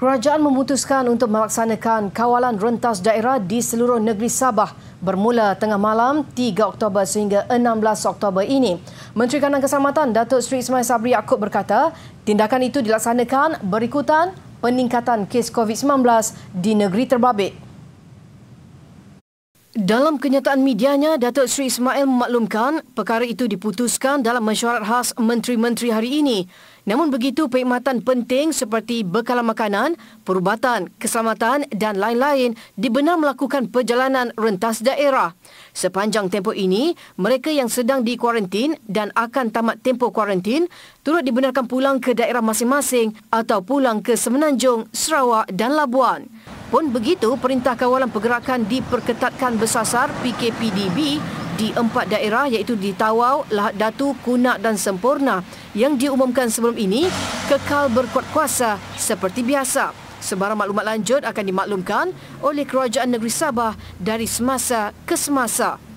Kerajaan memutuskan untuk melaksanakan kawalan rentas daerah di seluruh negeri Sabah bermula tengah malam 3 Oktober sehingga 16 Oktober ini. Menteri Kanan Keselamatan Datuk Sri Ismail Sabri Yaakob berkata, tindakan itu dilaksanakan berikutan peningkatan kes COVID-19 di negeri terbabit. Dalam kenyataan medianya, Datuk Sri Ismail memaklumkan perkara itu diputuskan dalam mesyuarat khas menteri-menteri hari ini. Namun begitu, perkhidmatan penting seperti bekalan makanan, perubatan, keselamatan dan lain-lain dibenar melakukan perjalanan rentas daerah. Sepanjang tempoh ini, mereka yang sedang di dikuarantin dan akan tamat tempoh kuarantin turut dibenarkan pulang ke daerah masing-masing atau pulang ke Semenanjung, Sarawak dan Labuan. Walaupun begitu, Perintah Kawalan Pergerakan diperketatkan bersasar PKPDB di empat daerah iaitu di Tawau, Lahat, Datu, Kunak dan Sempurna yang diumumkan sebelum ini kekal berkuat kuasa seperti biasa. Sebarang maklumat lanjut akan dimaklumkan oleh Kerajaan Negeri Sabah dari semasa ke semasa.